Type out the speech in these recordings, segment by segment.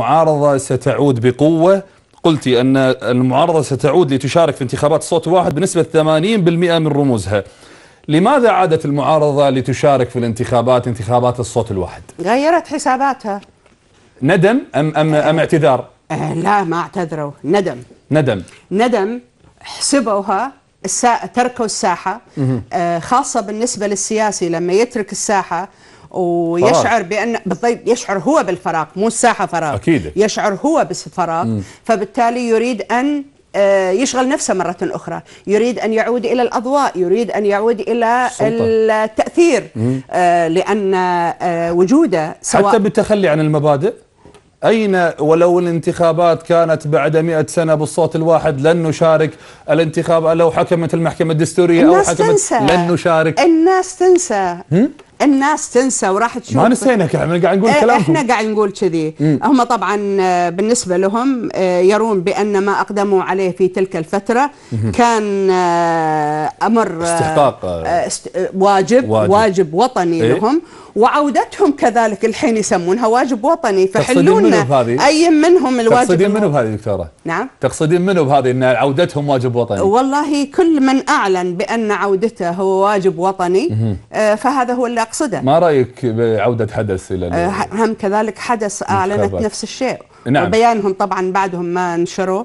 المعارضة ستعود بقوة قلت أن المعارضة ستعود لتشارك في انتخابات صوت واحد بنسبة 80% من رموزها لماذا عادت المعارضة لتشارك في الانتخابات انتخابات الصوت الواحد؟ غيرت حساباتها ندم أم, أم, أم اعتذار؟ أه لا ما اعتذروا ندم ندم ندم حسبوها السا... تركوا الساحة آه خاصة بالنسبة للسياسي لما يترك الساحة ويشعر بان بالضبط يشعر هو بالفراغ مو الساحه فراغ أكيد. يشعر هو بالفراغ فبالتالي يريد ان آه، يشغل نفسه مرة أخرى يريد أن يعود إلى الأضواء يريد أن يعود إلى السلطة. التأثير آه، لأن آه، وجوده سواء حتى بالتخلي عن المبادئ أين ولو الانتخابات كانت بعد مئة سنة بالصوت الواحد لن نشارك الانتخاب لو حكمت المحكمة الدستورية أو حكمت تنسى. لن نشارك الناس تنسى الناس تنسى وراح تشوف ما نسينا احنا قاعد نقول كلام احنا قاعد نقول إيه، كذي هم طبعا آه، بالنسبه لهم آه، يرون بان ما اقدموا عليه في تلك الفتره كان آه، امر استحقاق است... واجب, واجب واجب وطني إيه؟ لهم وعودتهم كذلك الحين يسمونها واجب وطني فحلونا اي منهم الواجب تقصدين منو بهذه دكتوره؟ نعم تقصدين منو بهذه ان عودتهم واجب وطني؟ والله كل من اعلن بان عودته هو واجب وطني فهذا هو اللي أقصده ما رأيك بعودة حدث إلى أه، هم كذلك حدث أه، أعلنت نفس الشيء نعم. وبيانهم طبعا بعدهم ما نشروا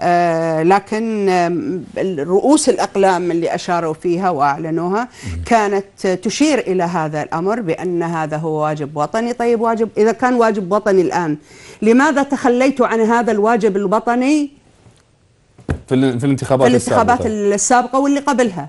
آه لكن رؤوس الأقلام اللي أشاروا فيها وأعلنوها مم. كانت تشير إلى هذا الأمر بأن هذا هو واجب وطني طيب واجب إذا كان واجب وطني الآن لماذا تخليت عن هذا الواجب الوطني في الانتخابات, في الانتخابات السابقة, السابقة واللي قبلها